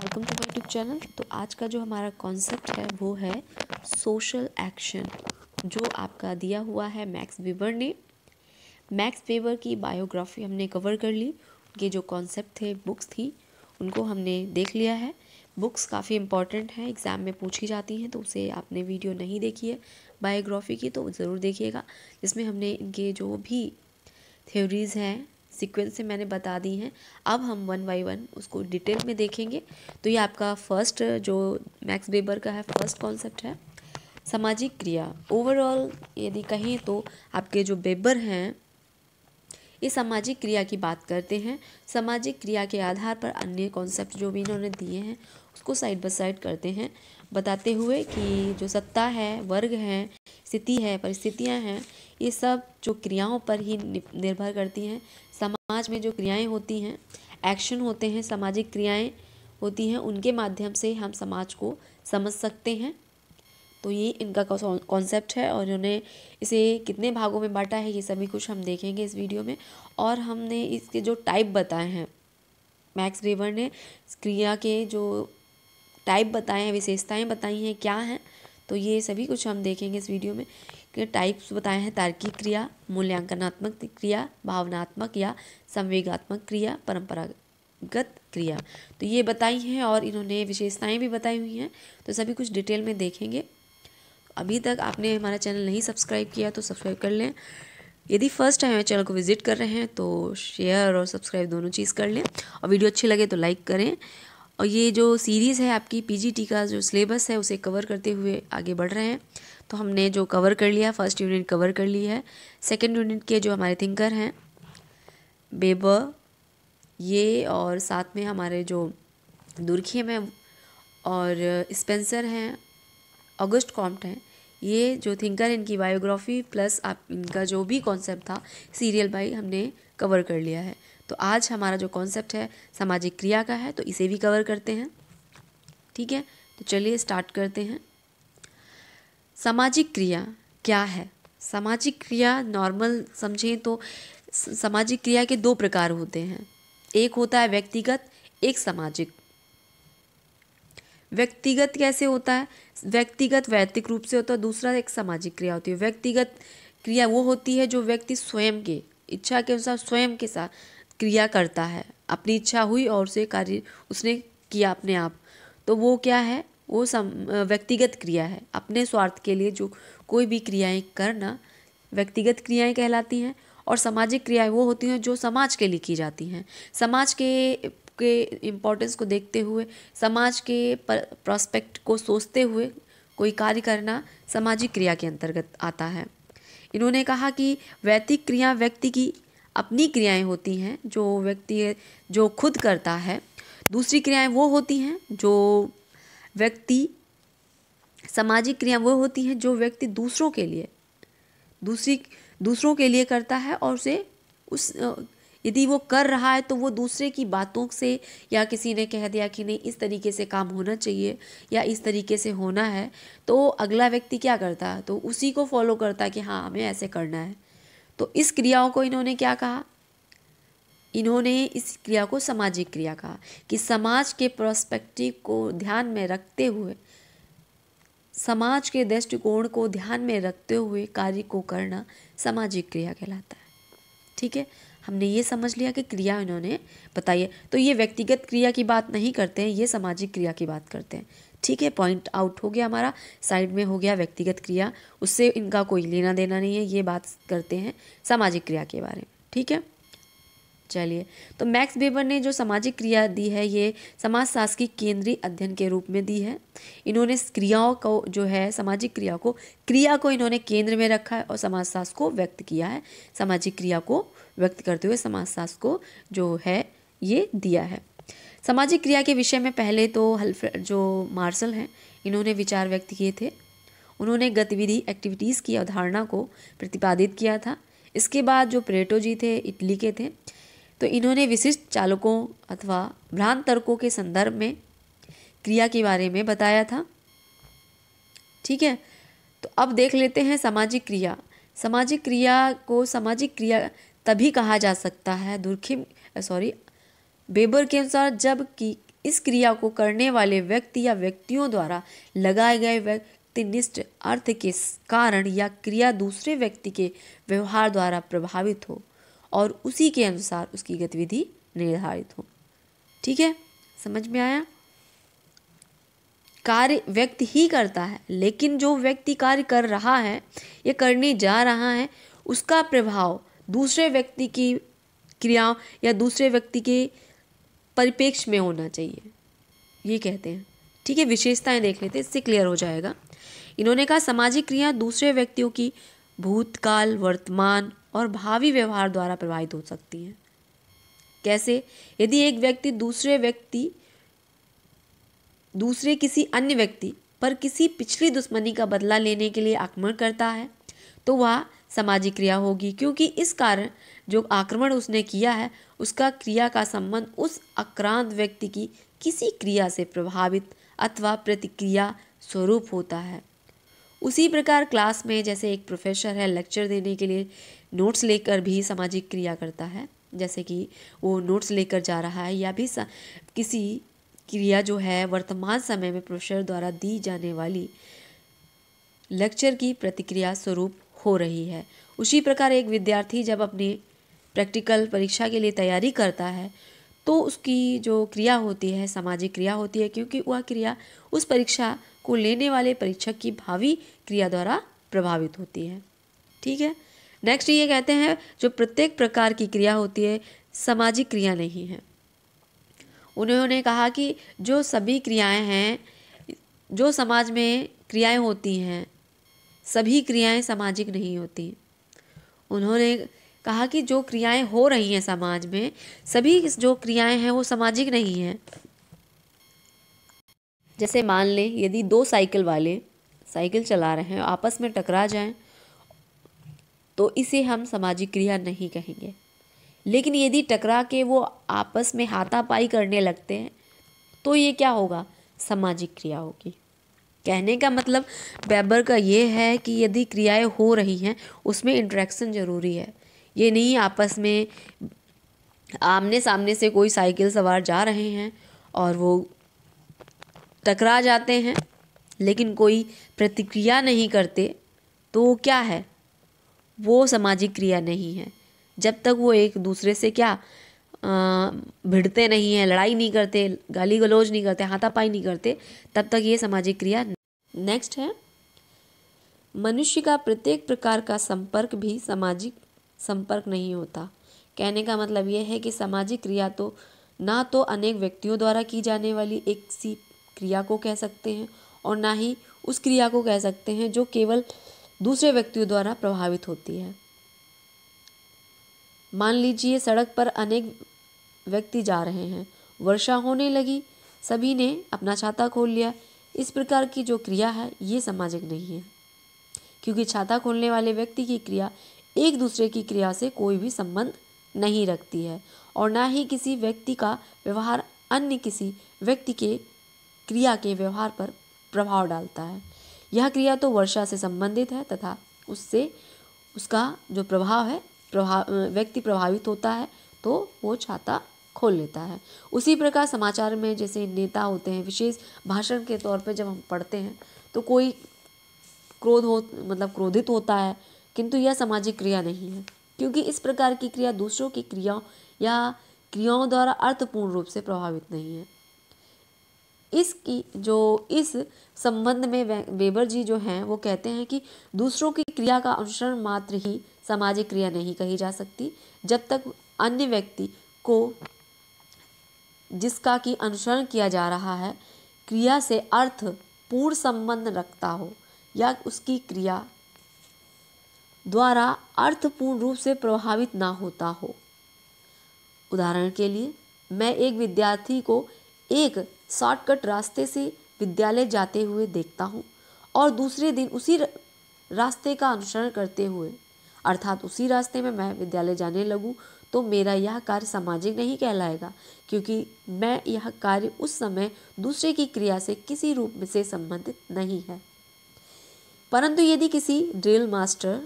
welcome to my YouTube channel तो आज का जो हमारा कॉन्सेप्ट है वो है सोशल एक्शन जो आपका दिया हुआ है मैक्स वेबर ने मैक्स वेबर की बायोग्राफी हमने कवर कर ली उनके जो कॉन्सेप्ट थे बुक्स थी उनको हमने देख लिया है बुक्स काफ़ी इंपॉर्टेंट हैं एग्ज़ाम में पूछी जाती हैं तो उसे आपने वीडियो नहीं देखी है बायोग्राफी की तो ज़रूर देखिएगा जिसमें हमने इनके जो भी थ्योरीज़ हैं सीक्वेंस से मैंने बता दी हैं अब हम वन बाई वन उसको डिटेल में देखेंगे तो ये आपका फर्स्ट जो मैक्स बेबर का है फर्स्ट कॉन्सेप्ट है सामाजिक क्रिया ओवरऑल यदि कहें तो आपके जो बेबर हैं ये सामाजिक क्रिया की बात करते हैं सामाजिक क्रिया के आधार पर अन्य कॉन्सेप्ट जो भी इन्होंने दिए हैं उसको साइड बाय साइड करते हैं बताते हुए कि जो सत्ता है वर्ग है स्थिति है परिस्थितियां हैं ये सब जो क्रियाओं पर ही निर्भर करती हैं समाज में जो क्रियाएं होती हैं एक्शन होते हैं सामाजिक क्रियाएं होती हैं उनके माध्यम से हम समाज को समझ सकते हैं तो ये इनका कॉन्सेप्ट है और इन्होंने इसे कितने भागों में बांटा है ये सभी कुछ हम देखेंगे इस वीडियो में और हमने इसके जो टाइप बताए हैं मैक्स वेबर ने क्रिया के जो टाइप बताए हैं विशेषताएं बताई हैं क्या हैं तो ये सभी कुछ हम देखेंगे इस वीडियो में के टाइप्स बताए हैं तार्किक क्रिया मूल्यांकनात्मक क्रिया भावनात्मक या संवेगात्मक क्रिया परंपरागत क्रिया तो ये बताई हैं और इन्होंने विशेषताएं भी बताई हुई हैं तो सभी कुछ डिटेल में देखेंगे अभी तक आपने हमारा चैनल नहीं सब्सक्राइब किया तो सब्सक्राइब कर लें यदि फर्स्ट टाइम चैनल को विजिट कर रहे हैं तो शेयर और सब्सक्राइब दोनों चीज़ कर लें और वीडियो अच्छी लगे तो लाइक करें और ये जो सीरीज़ है आपकी पीजीटी का जो सिलेबस है उसे कवर करते हुए आगे बढ़ रहे हैं तो हमने जो कवर कर लिया फर्स्ट यूनिट कवर कर ली है सेकेंड यूनिट के जो हमारे थिंकर हैं बेबर ये और साथ में हमारे जो दुर्खियम हैं और स्पेंसर हैं ऑगस्ट कॉम्प्ट हैं ये जो थिंकर इनकी बायोग्राफी प्लस आप इनका जो भी कॉन्सेप्ट था सीरियल बाई हमने कवर कर लिया है तो आज हमारा जो कॉन्सेप्ट है सामाजिक क्रिया का है तो इसे भी कवर करते हैं ठीक है तो चलिए स्टार्ट करते हैं सामाजिक क्रिया क्या है सामाजिक क्रिया नॉर्मल समझें तो सामाजिक क्रिया के दो प्रकार होते हैं एक होता है व्यक्तिगत एक सामाजिक व्यक्तिगत कैसे होता है व्यक्तिगत वैयक्तिक रूप से होता है दूसरा एक सामाजिक क्रिया होती है व्यक्तिगत क्रिया वो होती है जो व्यक्ति स्वयं के इच्छा के अनुसार स्वयं के साथ क्रिया करता है अपनी इच्छा हुई और उसे कार्य उसने किया अपने आप तो वो क्या है वो सम व्यक्तिगत क्रिया है अपने स्वार्थ के लिए जो कोई भी क्रियाएं करना व्यक्तिगत क्रियाएं कहलाती हैं और सामाजिक क्रियाएं वो होती हैं जो समाज के लिए की जाती हैं समाज के के इम्पोर्टेंस को देखते हुए समाज के प्रोस्पेक्ट को सोचते हुए कोई कार्य करना सामाजिक क्रिया के अंतर्गत आता है इन्होंने कहा कि वैतिक क्रिया व्यक्ति की अपनी क्रियाएं होती हैं जो व्यक्ति जो खुद करता है दूसरी क्रियाएं वो होती हैं जो व्यक्ति सामाजिक क्रिया वो होती हैं जो व्यक्ति दूसरों के लिए दूसरी दूसरों के लिए करता है और उसे उस यदि वो कर रहा है तो वो दूसरे की बातों से या किसी ने कह दिया कि नहीं इस तरीके से काम होना चाहिए या इस तरीके से होना है तो अगला व्यक्ति क्या करता है तो उसी को फॉलो करता है कि हाँ हमें ऐसे करना है तो इस क्रियाओं को इन्होंने क्या कहा इन्होंने इस क्रिया को सामाजिक क्रिया कहा कि समाज के प्रोस्पेक्टिव को ध्यान में रखते हुए समाज के दृष्टिकोण को ध्यान में रखते हुए कार्य को करना सामाजिक क्रिया कहलाता है ठीक है हमने ये समझ लिया कि क्रिया इन्होंने बताई है तो ये व्यक्तिगत क्रिया की बात नहीं करते हैं ये सामाजिक क्रिया की बात करते हैं ठीक है पॉइंट आउट हो गया हमारा साइड में हो गया व्यक्तिगत क्रिया उससे इनका कोई लेना देना नहीं है ये बात करते हैं सामाजिक क्रिया के बारे में ठीक है चलिए तो मैक्स बेबर ने जो सामाजिक क्रिया दी है ये समाजशास्त्र की केंद्रीय अध्ययन के रूप में दी है इन्होंने क्रियाओं को जो है सामाजिक क्रिया को क्रिया को इन्होंने केंद्र में रखा है और समाजशास्त्र को व्यक्त किया है सामाजिक क्रिया को व्यक्त करते हुए समाजशास्त्र को जो है ये दिया है सामाजिक क्रिया के विषय में पहले तो हल्फ जो मार्शल हैं इन्होंने विचार व्यक्त किए थे उन्होंने गतिविधि एक्टिविटीज़ की अवधारणा को प्रतिपादित किया था इसके बाद जो प्रेटो जी थे इटली के थे तो इन्होंने विशिष्ट चालकों अथवा भ्रांत तर्कों के संदर्भ में क्रिया के बारे में बताया था ठीक है तो अब देख लेते हैं सामाजिक क्रिया सामाजिक क्रिया को सामाजिक क्रिया तभी कहा जा सकता है दुर्खिम सॉरी बेबर के अनुसार जब कि इस क्रिया को करने वाले व्यक्ति या व्यक्तियों द्वारा लगाए गए व्यक्तिनिष्ठ अर्थ के कारण या क्रिया दूसरे व्यक्ति के व्यवहार द्वारा प्रभावित हो और उसी के अनुसार उसकी गतिविधि निर्धारित हो ठीक है समझ में आया कार्य व्यक्ति ही करता है लेकिन जो व्यक्ति कार्य कर रहा है या करने जा रहा है उसका प्रभाव दूसरे व्यक्ति की क्रियाओं या दूसरे व्यक्ति के परिपेक्ष में होना चाहिए ये कहते हैं ठीक है विशेषताएं देख लेते हैं इससे क्लियर हो जाएगा इन्होंने कहा सामाजिक क्रिया दूसरे व्यक्तियों की भूतकाल वर्तमान और भावी व्यवहार द्वारा प्रभावित हो सकती हैं कैसे यदि एक व्यक्ति दूसरे व्यक्ति दूसरे किसी अन्य व्यक्ति पर किसी पिछली दुश्मनी का बदला लेने के लिए आक्रमण करता है तो वह सामाजिक क्रिया होगी क्योंकि इस कारण जो आक्रमण उसने किया है उसका क्रिया का संबंध उस आक्रांत व्यक्ति की किसी क्रिया से प्रभावित अथवा प्रतिक्रिया स्वरूप होता है उसी प्रकार क्लास में जैसे एक प्रोफेसर है लेक्चर देने के लिए नोट्स लेकर भी सामाजिक क्रिया करता है जैसे कि वो नोट्स लेकर जा रहा है या भी किसी क्रिया जो है वर्तमान समय में प्रोफेसर द्वारा दी जाने वाली लेक्चर की प्रतिक्रिया स्वरूप हो रही है उसी प्रकार एक विद्यार्थी जब अपने प्रैक्टिकल परीक्षा के लिए तैयारी करता है तो उसकी जो क्रिया होती है सामाजिक क्रिया होती है क्योंकि वह क्रिया उस परीक्षा को लेने वाले परीक्षक की भावी क्रिया द्वारा प्रभावित होती है ठीक है नेक्स्ट ये कहते हैं जो प्रत्येक प्रकार की क्रिया होती है सामाजिक क्रिया नहीं है उन्होंने कहा कि जो सभी क्रियाएं हैं जो समाज में क्रियाएं होती हैं सभी क्रियाएं सामाजिक नहीं होती उन्होंने कहा कि जो क्रियाएं हो रही हैं समाज में सभी जो क्रियाएं हैं वो सामाजिक नहीं हैं जैसे मान लें यदि दो साइकिल वाले साइकिल चला रहे हैं आपस में टकरा जाएं तो इसे हम सामाजिक क्रिया नहीं कहेंगे लेकिन यदि टकरा के वो आपस में हाथापाई करने लगते हैं तो ये क्या होगा सामाजिक क्रिया होगी कहने का मतलब बैबर का ये है कि यदि क्रियाएं हो रही हैं उसमें इंट्रैक्शन ज़रूरी है ये नहीं आपस में आमने सामने से कोई साइकिल सवार जा रहे हैं और वो टकरा जाते हैं लेकिन कोई प्रतिक्रिया नहीं करते तो क्या है वो सामाजिक क्रिया नहीं है जब तक वो एक दूसरे से क्या भिड़ते नहीं हैं लड़ाई नहीं करते गाली गलौज नहीं करते हाथापाई नहीं करते तब तक ये सामाजिक क्रिया नेक्स्ट है मनुष्य का प्रत्येक प्रकार का संपर्क भी सामाजिक संपर्क नहीं होता कहने का मतलब यह है कि सामाजिक क्रिया तो ना तो अनेक व्यक्तियों द्वारा की जाने वाली एक सी क्रिया को कह सकते हैं और ना ही उस क्रिया को कह सकते हैं जो केवल दूसरे व्यक्तियों द्वारा प्रभावित होती है मान लीजिए सड़क पर अनेक व्यक्ति जा रहे हैं वर्षा होने लगी सभी ने अपना छाता खोल लिया इस प्रकार की जो क्रिया है ये सामाजिक नहीं है क्योंकि छाता खोलने वाले व्यक्ति की क्रिया एक दूसरे की क्रिया से कोई भी संबंध नहीं रखती है और ना ही किसी व्यक्ति का व्यवहार अन्य किसी व्यक्ति के क्रिया के व्यवहार पर प्रभाव डालता है यह क्रिया तो वर्षा से संबंधित है तथा उससे उसका जो प्रभाव है प्रभाव व्यक्ति प्रभावित होता है तो वो छाता खोल लेता है उसी प्रकार समाचार में जैसे नेता होते हैं विशेष भाषण के तौर पे जब हम पढ़ते हैं तो कोई क्रोध हो मतलब क्रोधित होता है किंतु यह सामाजिक क्रिया नहीं है क्योंकि इस प्रकार की क्रिया दूसरों की क्रियाओं या क्रियाओं द्वारा अर्थपूर्ण रूप से प्रभावित नहीं है इसकी जो इस संबंध में वेबर जी जो हैं वो कहते हैं कि दूसरों की क्रिया का अनुसरण मात्र ही सामाजिक क्रिया नहीं कही जा सकती जब तक अन्य व्यक्ति को जिसका कि अनुसरण किया जा रहा है क्रिया से अर्थ पूर्ण संबंध रखता हो या उसकी क्रिया द्वारा अर्थपूर्ण रूप से प्रभावित ना होता हो उदाहरण के लिए मैं एक विद्यार्थी को एक शॉर्टकट रास्ते से विद्यालय जाते हुए देखता हूँ और दूसरे दिन उसी रास्ते का अनुसरण करते हुए अर्थात उसी रास्ते में मैं विद्यालय जाने लगूँ तो मेरा यह कार्य सामाजिक नहीं कहलाएगा क्योंकि मैं यह कार्य उस समय दूसरे की क्रिया से किसी रूप में से संबंधित नहीं है परंतु यदि किसी ड्रिल मास्टर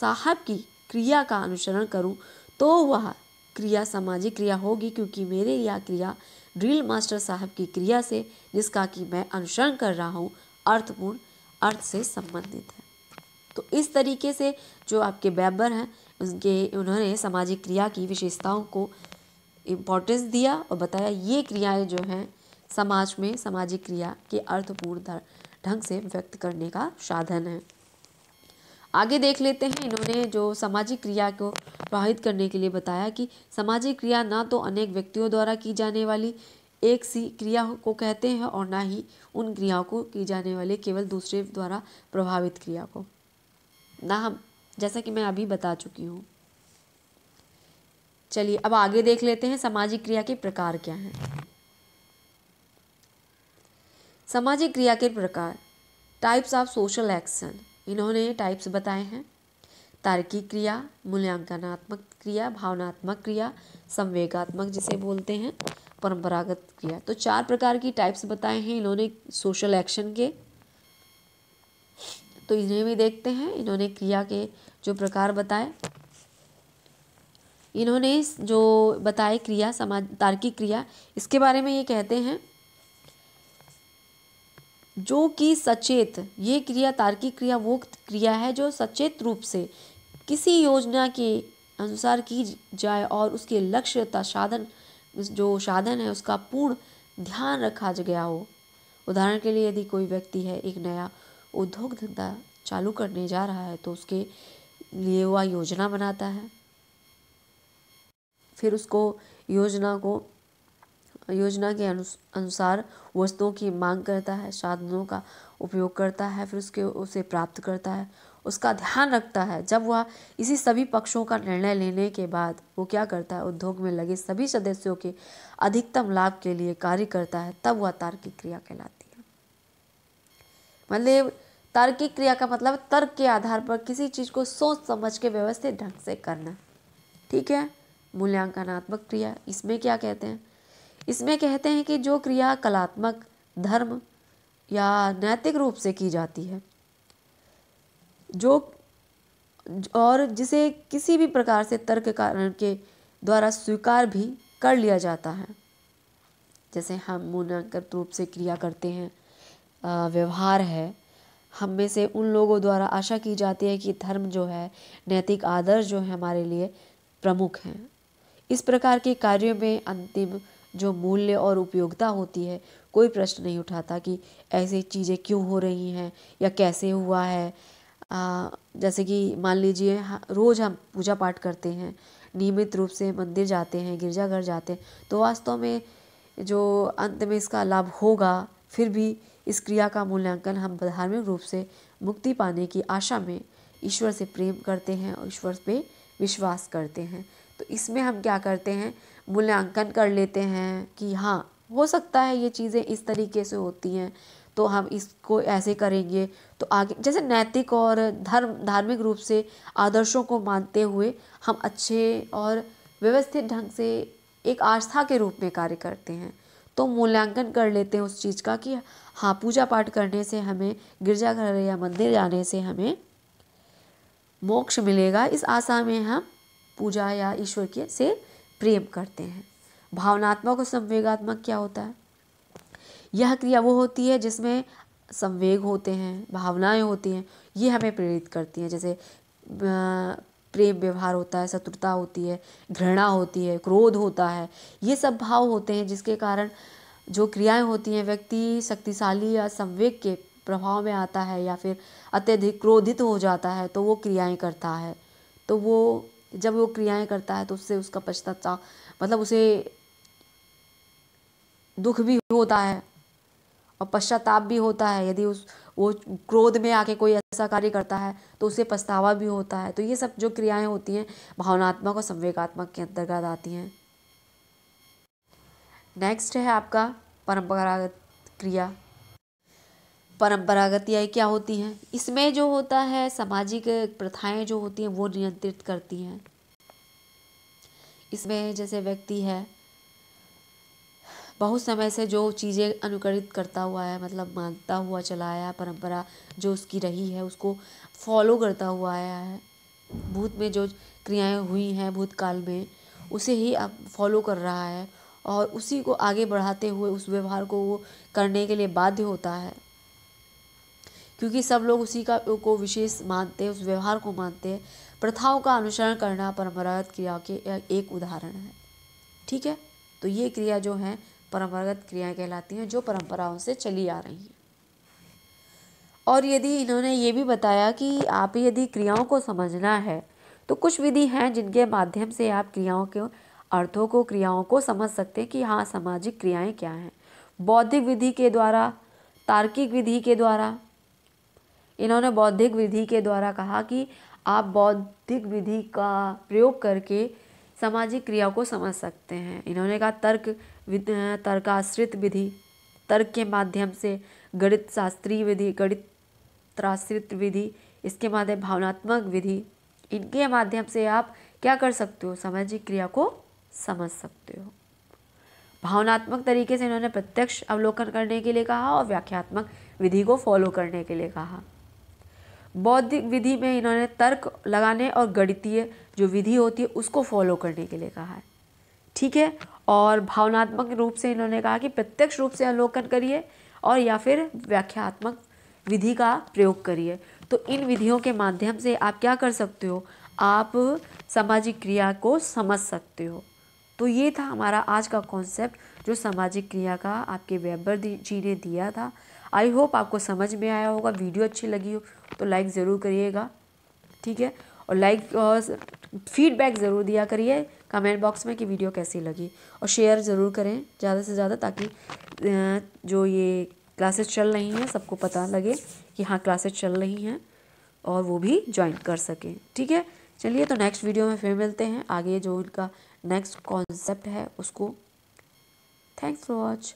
साहब की क्रिया का अनुसरण करूं तो वह क्रिया सामाजिक क्रिया होगी क्योंकि मेरे यह क्रिया ड्रिल मास्टर साहब की क्रिया से जिसका कि मैं अनुसरण कर रहा हूँ अर्थपूर्ण अर्थ से संबंधित है तो इस तरीके से जो आपके बैबर हैं उनके उन्होंने सामाजिक क्रिया की विशेषताओं को इम्पोर्टेंस दिया और बताया ये क्रियाएं जो हैं समाज में सामाजिक क्रिया के अर्थपूर्ण ढंग से व्यक्त करने का साधन है आगे देख लेते हैं इन्होंने जो सामाजिक क्रिया को प्रभावित करने के लिए बताया कि सामाजिक क्रिया ना तो अनेक व्यक्तियों द्वारा की जाने वाली एक सी क्रिया को कहते हैं और ना ही उन क्रियाओं को की जाने वाले केवल दूसरे द्वारा प्रभावित क्रिया को ना हम जैसा कि मैं अभी बता चुकी हूँ चलिए अब आगे देख लेते हैं सामाजिक क्रिया के प्रकार क्या हैं सामाजिक क्रिया के प्रकार टाइप्स ऑफ सोशल एक्शन इन्होंने टाइप्स बताए हैं तार्किक क्रिया मूल्यांकनात्मक क्रिया भावनात्मक क्रिया संवेगात्मक जिसे बोलते हैं परंपरागत क्रिया तो चार प्रकार की टाइप्स बताए हैं इन्होंने सोशल एक्शन के तो इन्हें भी देखते हैं इन्होंने क्रिया के जो प्रकार बताए इन्होंने जो बताए क्रिया समाज तार्किक क्रिया इसके बारे में ये कहते हैं जो कि सचेत ये क्रिया तार्किक क्रिया वो क्रिया है जो सचेत रूप से किसी योजना के अनुसार की जाए और उसके लक्ष्य तथा साधन जो साधन है उसका पूर्ण ध्यान रखा गया हो उदाहरण के लिए यदि कोई व्यक्ति है एक नया उद्योग धंधा चालू करने जा रहा है तो उसके लिए वह योजना बनाता है फिर उसको योजना को योजना के अनुसार वस्तुओं की मांग करता है साधनों का उपयोग करता है फिर उसके उसे प्राप्त करता है उसका ध्यान रखता है जब वह इसी सभी पक्षों का निर्णय लेने के बाद वो क्या करता है उद्योग में लगे सभी सदस्यों के अधिकतम लाभ के लिए कार्य करता है तब वह तार्किक क्रिया कहलाती है मतलब तार्किक क्रिया का मतलब तर्क के आधार पर किसी चीज़ को सोच समझ के व्यवस्थित ढंग से करना ठीक है मूल्यांकनात्मक क्रिया इसमें क्या कहते हैं इसमें कहते हैं कि जो क्रिया कलात्मक धर्म या नैतिक रूप से की जाती है जो और जिसे किसी भी प्रकार से तर्क कारण के द्वारा स्वीकार भी कर लिया जाता है जैसे हम मूनांकत रूप से क्रिया करते हैं व्यवहार है हम में से उन लोगों द्वारा आशा की जाती है कि धर्म जो है नैतिक आदर्श जो है हमारे लिए प्रमुख हैं इस प्रकार के कार्यों में अंतिम जो मूल्य और उपयोगिता होती है कोई प्रश्न नहीं उठाता कि ऐसी चीज़ें क्यों हो रही हैं या कैसे हुआ है आ, जैसे कि मान लीजिए रोज़ हम पूजा पाठ करते हैं नियमित रूप से मंदिर जाते हैं गिरजाघर जाते हैं तो वास्तव में जो अंत में इसका लाभ होगा फिर भी इस क्रिया का मूल्यांकन हम धार्मिक रूप से मुक्ति पाने की आशा में ईश्वर से प्रेम करते हैं और ईश्वर पे विश्वास करते हैं तो इसमें हम क्या करते हैं मूल्यांकन कर लेते हैं कि हाँ हो सकता है ये चीज़ें इस तरीके से होती हैं तो हम इसको ऐसे करेंगे तो आगे जैसे नैतिक और धर्म धार्मिक रूप से आदर्शों को मानते हुए हम अच्छे और व्यवस्थित ढंग से एक आस्था के रूप में कार्य करते हैं तो मूल्यांकन कर लेते हैं उस चीज़ का कि हाँ पूजा पाठ करने से हमें गिरजाघर या मंदिर जाने से हमें मोक्ष मिलेगा इस आशा में हम पूजा या ईश्वर के से प्रेम करते हैं भावनात्मक और संवेगात्मक क्या होता है यह क्रिया वो होती है जिसमें संवेग होते हैं भावनाएं होती हैं ये हमें प्रेरित करती हैं जैसे प्रेम व्यवहार होता है शत्रुता होती है घृणा होती है क्रोध होता है ये सब भाव होते हैं जिसके कारण जो क्रियाएं होती हैं व्यक्ति शक्तिशाली या संवेग के प्रभाव में आता है या फिर अत्यधिक क्रोधित हो जाता है तो वो क्रियाएं करता है तो वो जब वो क्रियाएं करता है तो उससे उसका पश्चाताप मतलब उसे दुख भी होता है और पश्चाताप भी होता है यदि उस वो क्रोध में आके कोई ऐसा कार्य करता है तो उसे पछतावा भी होता है तो ये सब जो क्रियाएं होती हैं भावनात्मक और संवेगात्मक के अंतर्गत आती हैं नेक्स्ट है आपका परंपरागत क्रिया परंपरागत या क्या होती हैं इसमें जो होता है सामाजिक प्रथाएं जो होती हैं वो नियंत्रित करती हैं इसमें जैसे व्यक्ति है बहुत समय से जो चीज़ें अनुकरित करता हुआ है मतलब मानता हुआ चला आया परंपरा जो उसकी रही है उसको फॉलो करता हुआ आया है भूत में जो क्रियाएं हुई हैं भूतकाल में उसे ही अब फॉलो कर रहा है और उसी को आगे बढ़ाते हुए उस व्यवहार को वो करने के लिए बाध्य होता है क्योंकि सब लोग उसी का को विशेष मानते हैं उस व्यवहार को मानते हैं प्रथाओं का अनुसरण करना परंपरागत क्रिया के एक उदाहरण है ठीक है तो ये क्रिया जो है परम्परागत क्रियाएं कहलाती हैं जो परंपराओं से चली आ रही हैं और यदि इन्होंने ये भी बताया कि आप यदि क्रियाओं को समझना है तो कुछ विधि हैं जिनके माध्यम से आप क्रियाओं के अर्थों को क्रियाओं को समझ सकते हैं कि हाँ सामाजिक क्रियाएं क्या हैं बौद्धिक विधि के द्वारा तार्किक विधि के द्वारा इन्होंने बौद्धिक विधि के द्वारा कहा कि आप बौद्धिक विधि का प्रयोग करके सामाजिक क्रिया को समझ सकते हैं इन्होंने कहा तर्क तर्काश्रित विधि तर्क के माध्यम से गणित शास्त्रीय विधि गणित विधि इसके माध्यम भावनात्मक विधि इनके माध्यम से आप क्या कर सकते हो सामाजिक क्रिया को समझ सकते हो भावनात्मक तरीके से इन्होंने प्रत्यक्ष अवलोकन करने के लिए कहा और व्याख्यात्मक विधि को फॉलो करने के लिए कहा बौद्धिक विधि में इन्होंने तर्क लगाने और गणितीय जो विधि होती है उसको फॉलो करने के लिए कहा है ठीक है और भावनात्मक रूप से इन्होंने कहा कि प्रत्यक्ष रूप से अवलोकन करिए और या फिर व्याख्यात्मक विधि का प्रयोग करिए तो इन विधियों के माध्यम से आप क्या कर सकते हो आप सामाजिक क्रिया को समझ सकते हो तो ये था हमारा आज का कॉन्सेप्ट जो सामाजिक क्रिया का आपके वेबर जी ने दिया था आई होप आपको समझ में आया होगा वीडियो अच्छी लगी हो तो लाइक ज़रूर करिएगा ठीक है और लाइक फीडबैक ज़रूर दिया करिए कमेंट बॉक्स में कि वीडियो कैसी लगी और शेयर ज़रूर करें ज़्यादा से ज़्यादा ताकि जो ये क्लासेस चल रही हैं सबको पता लगे कि हाँ क्लासेस चल रही हैं और वो भी ज्वाइन कर सकें ठीक है चलिए तो नेक्स्ट वीडियो में फिर मिलते हैं आगे जो उनका नेक्स्ट कॉन्सेप्ट है उसको थैंक्स फॉर वॉच